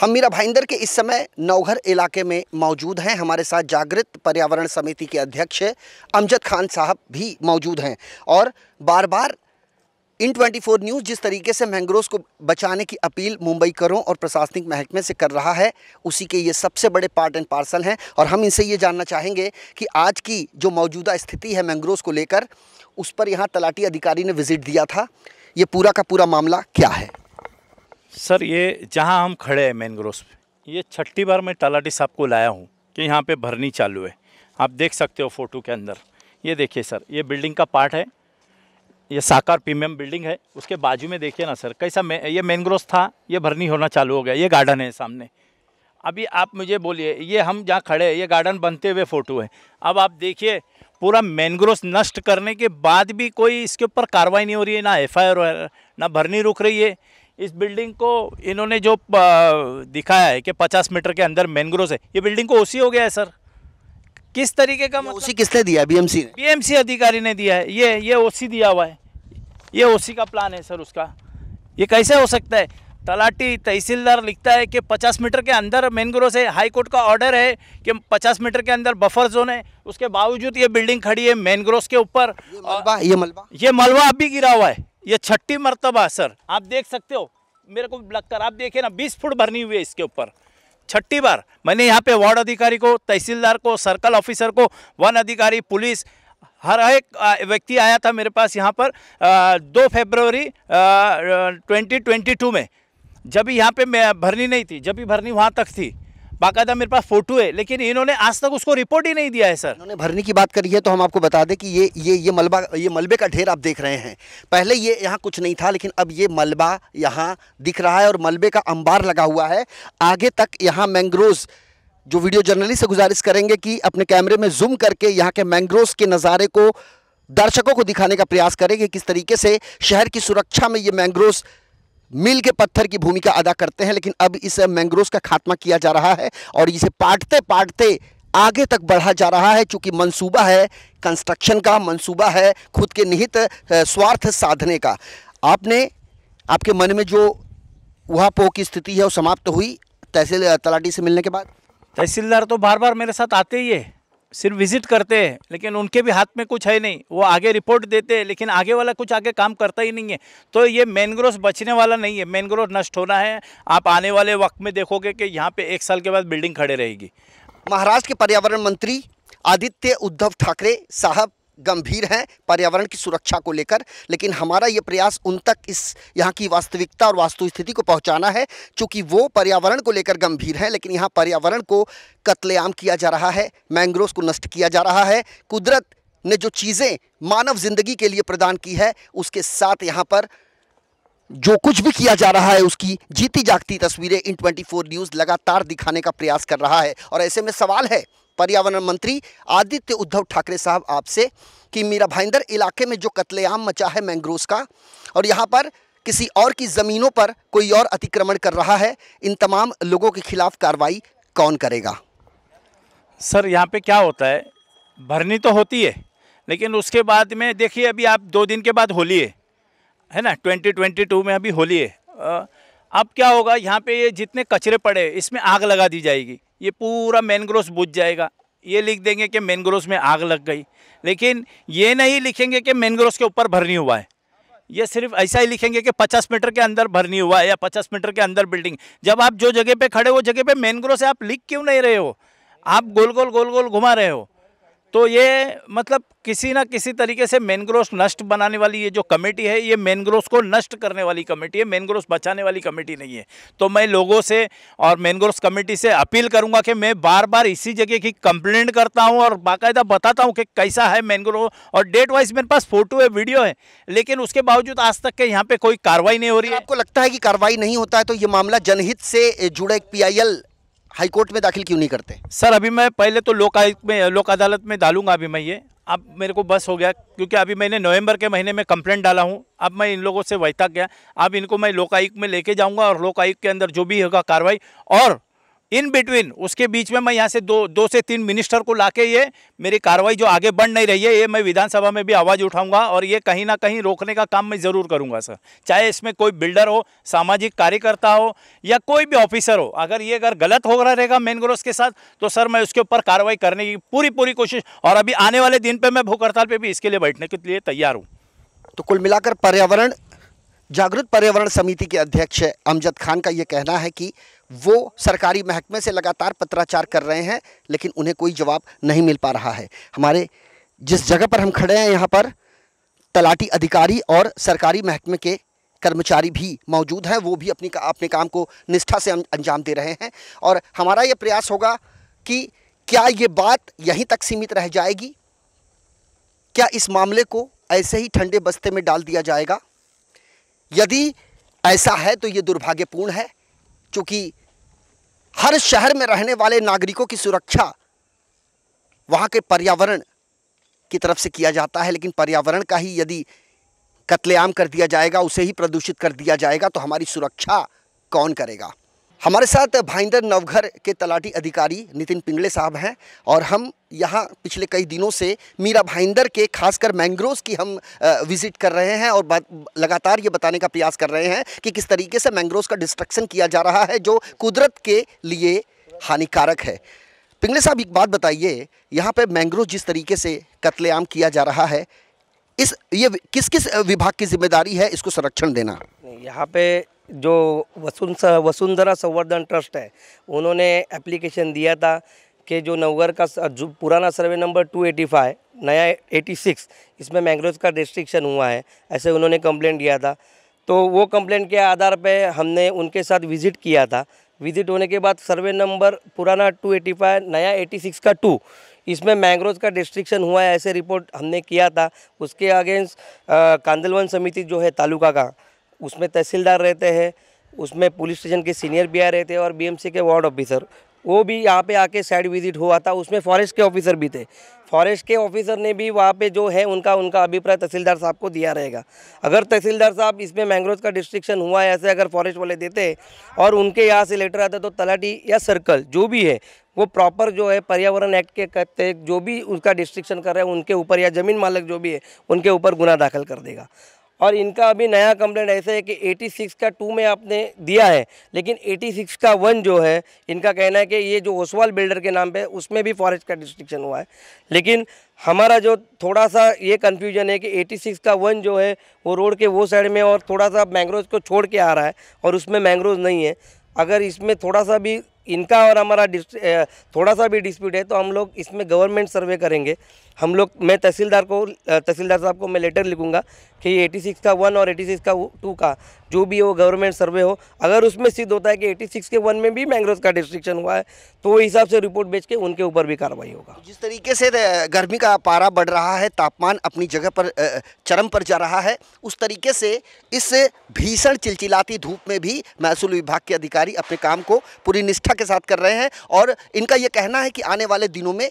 हम मीरा भाईंदर के इस समय नवघर इलाके में मौजूद हैं हमारे साथ जागृत पर्यावरण समिति के अध्यक्ष अमजद खान साहब भी मौजूद हैं और बार बार इन 24 न्यूज़ जिस तरीके से मैंग्रोव को बचाने की अपील मुंबई करों और प्रशासनिक महकमे से कर रहा है उसी के ये सबसे बड़े पार्ट एंड पार्सल हैं और हम इनसे ये जानना चाहेंगे कि आज की जो मौजूदा स्थिति है मैंग्रोव को लेकर उस पर यहाँ तलाटी अधिकारी ने विजिट दिया था ये पूरा का पूरा मामला क्या है सर ये जहाँ हम खड़े हैं मैनग्रोव ग्रोस पे ये छठी बार मैं तालाटी साहब को लाया हूँ कि यहाँ पे भरनी चालू है आप देख सकते हो फ़ोटो के अंदर ये देखिए सर ये बिल्डिंग का पार्ट है ये साकार प्रीमियम बिल्डिंग है उसके बाजू में देखिए ना सर कैसा मैं ये मैनग्रोव था ये भरनी होना चालू हो गया ये गार्डन है सामने अभी आप मुझे बोलिए ये हम जहाँ खड़े हैं ये गार्डन बनते हुए फ़ोटो है अब आप देखिए पूरा मैनग्रोव नष्ट करने के बाद भी कोई इसके ऊपर कार्रवाई नहीं हो रही है ना एफ आई आर ना भरनी रुक रही है इस बिल्डिंग को इन्होंने जो दिखाया है कि 50 मीटर के अंदर मैनग्रोव है ये बिल्डिंग को ओसी हो गया है सर किस तरीके का मतलब ओसी किसने दिया बीएमसी ने बीएमसी अधिकारी ने दिया है ये ये ओसी दिया हुआ है ये ओसी का प्लान है सर उसका ये कैसे हो सकता है तलाटी तहसीलदार लिखता है कि 50 मीटर के अंदर मैनग्रोव से हाई कोर्ट का ऑर्डर है कि 50 मीटर के अंदर बफर जोन है उसके बावजूद ये बिल्डिंग खड़ी है मैनग्रोव के ऊपर ये मलबा ये मलबा ये मलबा अभी गिरा हुआ है ये छठी मरतबा सर आप देख सकते हो मेरे को लगकर आप देखिए ना बीस फुट भरनी हुई है इसके ऊपर छठी बार मैंने यहाँ पे वार्ड अधिकारी को तहसीलदार को सर्कल ऑफिसर को वन अधिकारी पुलिस हर एक व्यक्ति आया था मेरे पास यहाँ पर आ, दो फेबरवरी ट्वेंटी ट्वेंटी टू में जब यहाँ पे भरनी नहीं थी जब भी भरनी वहाँ तक थी बाकायदा मेरे पास फोटो है लेकिन इन्होंने आज तक उसको रिपोर्ट ही नहीं दिया है सर इन्होंने भरने की बात करी है तो हम आपको बता दें कि ये ये ये मलबा ये मलबे का ढेर आप देख रहे हैं पहले ये यहाँ कुछ नहीं था लेकिन अब ये मलबा यहाँ दिख रहा है और मलबे का अंबार लगा हुआ है आगे तक यहाँ मैंग्रोव जो वीडियो जर्नलिस्ट से गुजारिश करेंगे कि अपने कैमरे में जूम करके यहाँ के मैंग्रोव के नज़ारे को दर्शकों को दिखाने का प्रयास करेंगे किस तरीके से शहर की सुरक्षा में ये मैंग्रोव्स मिल के पत्थर की भूमिका अदा करते हैं लेकिन अब इस मैंग्रोव का खात्मा किया जा रहा है और इसे पाटते पाटते आगे तक बढ़ा जा रहा है चूँकि मंसूबा है कंस्ट्रक्शन का मंसूबा है खुद के निहित स्वार्थ साधने का आपने आपके मन में जो पोह की स्थिति है वो समाप्त तो हुई तहसील तलाटी से मिलने के बाद तहसीलदार तो बार बार मेरे साथ आते ही है सिर्फ विजिट करते हैं लेकिन उनके भी हाथ में कुछ है नहीं वो आगे रिपोर्ट देते हैं लेकिन आगे वाला कुछ आगे काम करता ही नहीं है तो ये मैनग्रोव बचने वाला नहीं है मैनग्रोव नष्ट होना है आप आने वाले वक्त में देखोगे कि यहाँ पे एक साल के बाद बिल्डिंग खड़े रहेगी महाराष्ट्र के पर्यावरण मंत्री आदित्य उद्धव ठाकरे साहब गंभीर हैं पर्यावरण की सुरक्षा को लेकर लेकिन हमारा ये प्रयास उन तक इस यहाँ की वास्तविकता और वास्तु स्थिति को पहुँचाना है चूँकि वो पर्यावरण को लेकर गंभीर हैं लेकिन यहाँ पर्यावरण को कत्लेआम किया जा रहा है मैंग्रोव को नष्ट किया जा रहा है कुदरत ने जो चीज़ें मानव ज़िंदगी के लिए प्रदान की है उसके साथ यहाँ पर जो कुछ भी किया जा रहा है उसकी जीती जागती तस्वीरें इन 24 न्यूज़ लगातार दिखाने का प्रयास कर रहा है और ऐसे में सवाल है पर्यावरण मंत्री आदित्य उद्धव ठाकरे साहब आपसे कि मीरा भाईंदर इलाके में जो कत्लेआम मचा है मैंग्रोव का और यहाँ पर किसी और की ज़मीनों पर कोई और अतिक्रमण कर रहा है इन तमाम लोगों के खिलाफ कार्रवाई कौन करेगा सर यहाँ पे क्या होता है भरनी तो होती है लेकिन उसके बाद में देखिए अभी आप दो दिन के बाद होली है है ना 2022 में अभी होली है अब क्या होगा यहाँ पे ये जितने कचरे पड़े इसमें आग लगा दी जाएगी ये पूरा मैनग्रोव बुझ जाएगा ये लिख देंगे कि मैनग्रोव में आग लग गई लेकिन ये नहीं लिखेंगे कि मैनग्रोव के ऊपर भरनी हुआ है ये सिर्फ ऐसा ही लिखेंगे कि 50 मीटर के अंदर भरनी हुआ है या 50 मीटर के अंदर बिल्डिंग जब आप जो जगह पे खड़े हो जगह पे मैनग्रोव से आप लिख क्यों नहीं रहे हो आप गोल गोल गोल गोल घुमा रहे हो तो ये मतलब किसी ना किसी तरीके से मैनग्रोव नष्ट बनाने वाली ये जो कमेटी है ये मैनग्रोव को नष्ट करने वाली कमेटी है मैनग्रोव बचाने वाली कमेटी नहीं है तो मैं लोगों से और मैनग्रोव कमेटी से अपील करूंगा कि मैं बार बार इसी जगह की कंप्लेंट करता हूं और बाकायदा बताता हूं कि कैसा है मैनग्रोव और डेट वाइज मेरे पास फोटो है वीडियो है लेकिन उसके बावजूद आज तक के यहाँ पर कोई कार्रवाई नहीं हो रही है आपको लगता है कि कार्रवाई नहीं होता है तो ये मामला जनहित से जुड़े एक पी हाईकोर्ट में दाखिल क्यों नहीं करते सर अभी मैं पहले तो लोक आयुक्त में लोक अदालत में डालूंगा अभी मैं ये अब मेरे को बस हो गया क्योंकि अभी मैंने नवंबर के महीने में कंप्लेंट डाला हूं अब मैं इन लोगों से वैतक गया अब इनको मैं लोकायुक्त में लेके जाऊंगा और लोकायुक्त के अंदर जो भी होगा कार्रवाई और इन बिटवीन उसके बीच में मैं यहाँ से दो दो से तीन मिनिस्टर को लाके ये मेरी कार्रवाई जो आगे बढ़ नहीं रही है ये मैं विधानसभा में भी आवाज़ उठाऊंगा और ये कहीं ना कहीं रोकने का काम मैं ज़रूर करूंगा सर चाहे इसमें कोई बिल्डर हो सामाजिक कार्यकर्ता हो या कोई भी ऑफिसर हो अगर ये अगर गलत हो रहा रहेगा मैनग्रोव के साथ तो सर मैं उसके ऊपर कार्रवाई करने की पूरी पूरी कोशिश और अभी आने वाले दिन पर मैं भूख हड़ताल पर भी इसके लिए बैठने के लिए तैयार हूँ तो कुल मिलाकर पर्यावरण जागृत पर्यावरण समिति के अध्यक्ष अमजद खान का ये कहना है कि वो सरकारी महकमे से लगातार पत्राचार कर रहे हैं लेकिन उन्हें कोई जवाब नहीं मिल पा रहा है हमारे जिस जगह पर हम खड़े हैं यहाँ पर तलाटी अधिकारी और सरकारी महकमे के कर्मचारी भी मौजूद हैं वो भी अपनी का, अपने काम को निष्ठा से अं-, अंजाम दे रहे हैं और हमारा ये प्रयास होगा कि क्या ये बात यहीं तक सीमित रह जाएगी क्या इस मामले को ऐसे ही ठंडे बस्ते में डाल दिया जाएगा यदि ऐसा है तो ये दुर्भाग्यपूर्ण है क्योंकि हर शहर में रहने वाले नागरिकों की सुरक्षा वहाँ के पर्यावरण की तरफ से किया जाता है लेकिन पर्यावरण का ही यदि कत्लेआम कर दिया जाएगा उसे ही प्रदूषित कर दिया जाएगा तो हमारी सुरक्षा कौन करेगा हमारे साथ भाईंदर नवघर के तलाटी अधिकारी नितिन पिंगले साहब हैं और हम यहाँ पिछले कई दिनों से मीरा भाईंदर के खासकर मैंग्रोव की हम विजिट कर रहे हैं और लगातार ये बताने का प्रयास कर रहे हैं कि किस तरीके से मैंग्रोव का डिस्ट्रक्शन किया जा रहा है जो कुदरत के लिए हानिकारक है पिंगले साहब एक बात बताइए यहाँ पर मैंग्रोव जिस तरीके से कत्लेआम किया जा रहा है इस ये किस किस विभाग की जिम्मेदारी है इसको संरक्षण देना यहाँ पे जो वसुं वसुंधरा संवर्धन ट्रस्ट है उन्होंने एप्लीकेशन दिया था कि जो नवगर का जो पुराना सर्वे नंबर 285 नया 86 इसमें मैंग्रोव का रिस्ट्रिक्शन हुआ है ऐसे उन्होंने कंप्लेंट दिया था तो वो कंप्लेंट के आधार पर हमने उनके साथ विज़िट किया था विजिट होने के बाद सर्वे नंबर पुराना 285 नया 86 का 2 इसमें मैंग्रोव का डिस्ट्रिक्शन हुआ है ऐसे रिपोर्ट हमने किया था उसके अगेंस्ट कांदलवन समिति जो है तालुका का उसमें तहसीलदार रहते हैं उसमें पुलिस स्टेशन के सीनियर बी रहते हैं और बीएमसी के वार्ड ऑफिसर वो भी यहाँ पे आके साइड विजिट हुआ था उसमें फॉरेस्ट के ऑफिसर भी थे फॉरेस्ट के ऑफिसर ने भी वहाँ पे जो है उनका उनका अभिप्राय तहसीलदार साहब को दिया रहेगा अगर तहसीलदार साहब इसमें मैंग्रोव का डिस्ट्रिक्शन हुआ है ऐसे अगर फॉरेस्ट वाले देते और उनके यहाँ से लेटर आता तो तलाटी या सर्कल जो भी है वो प्रॉपर जो है पर्यावरण एक्ट के तहत जो भी उसका डिस्ट्रिक्शन कर रहे हैं उनके ऊपर या ज़मीन मालक जो भी है उनके ऊपर गुना दाखिल कर देगा और इनका अभी नया कंप्लेंट ऐसे है कि 86 का टू में आपने दिया है लेकिन 86 का वन जो है इनका कहना है कि ये जो ओसवाल बिल्डर के नाम पे उसमें भी फॉरेस्ट का डिस्ट्रिक्शन हुआ है लेकिन हमारा जो थोड़ा सा ये कन्फ्यूजन है कि 86 का वन जो है वो रोड के वो साइड में और थोड़ा सा मैंग्रोव को छोड़ के आ रहा है और उसमें मैंग्रोव नहीं है अगर इसमें थोड़ा सा भी इनका और हमारा थोड़ा सा भी डिस्प्यूट है तो हम लोग इसमें गवर्नमेंट सर्वे करेंगे हम लोग मैं तहसीलदार को तहसीलदार साहब को मैं लेटर लिखूंगा कि ये 86 का वन और 86 का टू का जो भी हो गवर्नमेंट सर्वे हो अगर उसमें सिद्ध होता है कि 86 के वन में भी मैंग्रोव का डिस्ट्रिक्शन हुआ है तो वो हिसाब से रिपोर्ट बेच के उनके ऊपर भी कार्रवाई होगा जिस तरीके से गर्मी का पारा बढ़ रहा है तापमान अपनी जगह पर चरम पर जा रहा है उस तरीके से इस भीषण चिलचिलाती धूप में भी महसूल विभाग के अधिकारी अपने काम को पूरी निष्ठा के साथ कर रहे हैं और इनका ये कहना है कि आने वाले दिनों में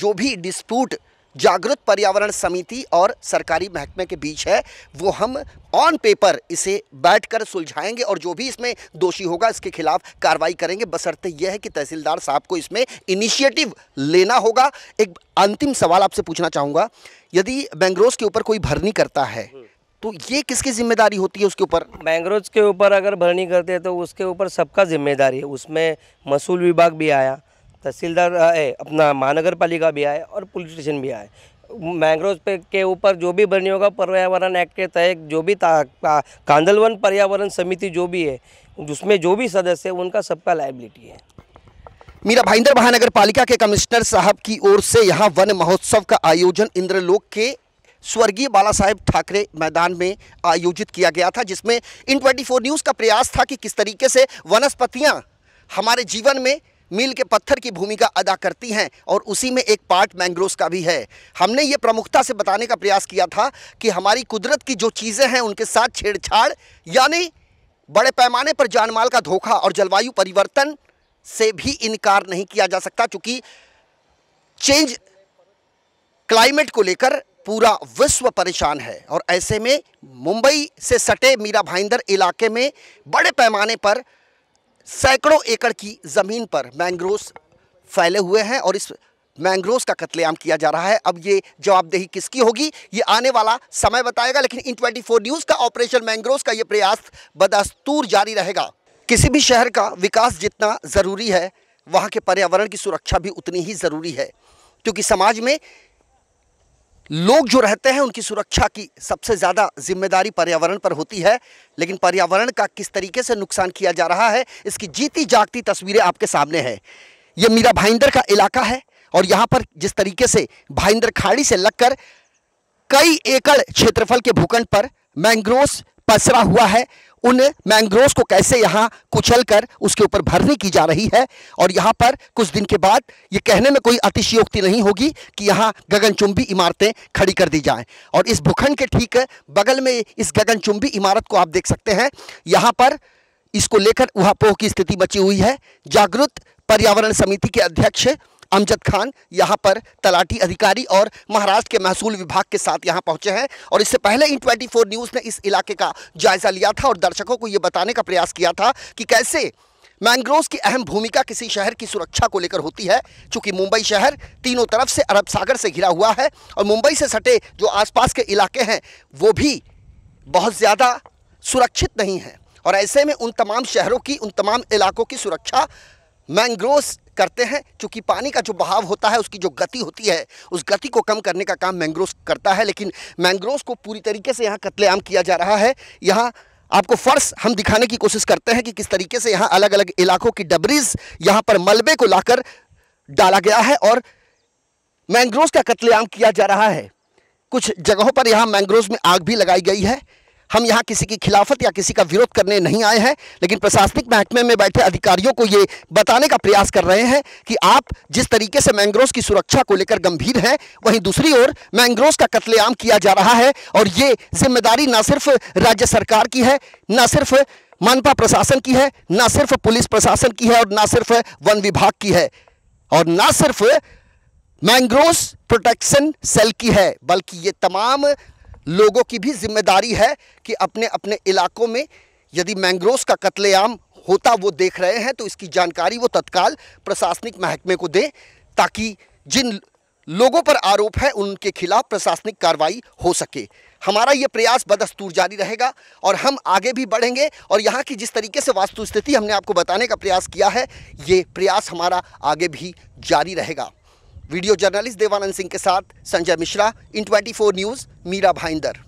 जो भी डिस्प्यूट जागृत पर्यावरण समिति और सरकारी महकमे के बीच है वो हम ऑन पेपर इसे बैठकर सुलझाएंगे और जो भी इसमें दोषी होगा इसके खिलाफ कार्रवाई करेंगे बसरते यह है कि तहसीलदार साहब को इसमें इनिशिएटिव लेना होगा एक अंतिम सवाल आपसे पूछना चाहूँगा यदि बैंगरोज के ऊपर कोई भरनी करता है तो ये किसकी जिम्मेदारी होती है उसके ऊपर मैंग्रोव के ऊपर अगर भरनी करते हैं तो उसके ऊपर सबका जिम्मेदारी है उसमें मसूल विभाग भी आया तहसीलदार आए अपना महानगर पालिका भी आए और पुलिस स्टेशन भी आए मैंग्रोव पे के ऊपर जो भी बनी होगा पर्यावरण एक्ट के तहत जो भी कांदलवन पर्यावरण समिति जो भी है उसमें जो भी सदस्य है उनका सबका लाइबिलिटी है मीरा भाईंदर महानगर पालिका के कमिश्नर साहब की ओर से यहाँ वन महोत्सव का आयोजन इंद्रलोक के स्वर्गीय बाला साहेब ठाकरे मैदान में आयोजित किया गया था जिसमें इन ट्वेंटी न्यूज़ का प्रयास था कि किस तरीके से वनस्पतियाँ हमारे जीवन में मील के पत्थर की भूमिका अदा करती हैं और उसी में एक पार्ट मैंग्रोव का भी है हमने ये प्रमुखता से बताने का प्रयास किया था कि हमारी कुदरत की जो चीज़ें हैं उनके साथ छेड़छाड़ यानी बड़े पैमाने पर जानमाल का धोखा और जलवायु परिवर्तन से भी इनकार नहीं किया जा सकता चूँकि चेंज क्लाइमेट को लेकर पूरा विश्व परेशान है और ऐसे में मुंबई से सटे मीरा भाईंदर इलाके में बड़े पैमाने पर सैकड़ों एकड़ की ज़मीन पर मैंग्रोव फैले हुए हैं और इस मैंग्रोव का कत्लेआम किया जा रहा है अब ये जवाबदेही किसकी होगी ये आने वाला समय बताएगा लेकिन इन 24 न्यूज़ का ऑपरेशन मैंग्रोव का ये प्रयास बदस्तूर जारी रहेगा किसी भी शहर का विकास जितना ज़रूरी है वहाँ के पर्यावरण की सुरक्षा भी उतनी ही ज़रूरी है क्योंकि समाज में लोग जो रहते हैं उनकी सुरक्षा की सबसे ज़्यादा जिम्मेदारी पर्यावरण पर होती है लेकिन पर्यावरण का किस तरीके से नुकसान किया जा रहा है इसकी जीती जागती तस्वीरें आपके सामने हैं ये मीरा भाईंदर का इलाका है और यहाँ पर जिस तरीके से भाईंदर खाड़ी से लगकर कई एकड़ क्षेत्रफल के भूखंड पर मैंग्रोव पसरा हुआ है उन मैंग्रोव को कैसे यहाँ कुचल कर उसके ऊपर भरनी की जा रही है और यहाँ पर कुछ दिन के बाद ये कहने में कोई अतिशयोक्ति नहीं होगी कि यहाँ गगनचुंबी इमारतें खड़ी कर दी जाएं और इस भूखंड के ठीक बगल में इस गगनचुंबी इमारत को आप देख सकते हैं यहाँ पर इसको लेकर उहापोह की स्थिति बची हुई है जागृत पर्यावरण समिति के अध्यक्ष अमजद खान यहाँ पर तलाटी अधिकारी और महाराष्ट्र के महसूल विभाग के साथ यहाँ पहुँचे हैं और इससे पहले इन ट्वेंटी न्यूज़ ने इस इलाके का जायजा लिया था और दर्शकों को ये बताने का प्रयास किया था कि कैसे मैंग्रोव की अहम भूमिका किसी शहर की सुरक्षा को लेकर होती है चूंकि मुंबई शहर तीनों तरफ से अरब सागर से घिरा हुआ है और मुंबई से सटे जो आसपास के इलाके हैं वो भी बहुत ज़्यादा सुरक्षित नहीं हैं और ऐसे में उन तमाम शहरों की उन तमाम इलाकों की सुरक्षा मैंग्रोव करते हैं क्योंकि पानी का जो बहाव होता है उसकी जो गति होती है उस गति को कम करने का काम मैंग्रोव करता है लेकिन मैंग्रोव को पूरी तरीके से यहाँ कत्लेआम किया जा रहा है यहाँ आपको फर्श हम दिखाने की कोशिश करते हैं कि किस तरीके से यहाँ अलग अलग इलाकों की डबरीज यहाँ पर मलबे को लाकर डाला गया है और मैंग्रोव का कत्लेआम किया जा रहा है कुछ जगहों पर यहाँ मैंग्रोव में आग भी लगाई गई है हम यहाँ किसी की खिलाफत या किसी का विरोध करने नहीं आए हैं लेकिन प्रशासनिक महकमे में बैठे अधिकारियों को ये बताने का प्रयास कर रहे हैं कि आप जिस तरीके से मैंग्रोव की सुरक्षा को लेकर गंभीर हैं वहीं दूसरी ओर मैंग्रोव का कत्लेआम किया जा रहा है और ये जिम्मेदारी ना सिर्फ राज्य सरकार की है ना सिर्फ मानपा प्रशासन की है ना सिर्फ पुलिस प्रशासन की है और ना सिर्फ वन विभाग की है और ना सिर्फ मैंग्रोव प्रोटेक्शन सेल की है बल्कि ये तमाम लोगों की भी जिम्मेदारी है कि अपने अपने इलाकों में यदि मैंग्रोव का कत्लेआम होता वो देख रहे हैं तो इसकी जानकारी वो तत्काल प्रशासनिक महकमे को दें ताकि जिन लोगों पर आरोप है उनके खिलाफ प्रशासनिक कार्रवाई हो सके हमारा ये प्रयास बदस्तूर जारी रहेगा और हम आगे भी बढ़ेंगे और यहाँ की जिस तरीके से वास्तुस्थिति हमने आपको बताने का प्रयास किया है ये प्रयास हमारा आगे भी जारी रहेगा वीडियो जर्नलिस्ट देवानंद सिंह के साथ Sanjay Mishra in four news Meera Bhayandar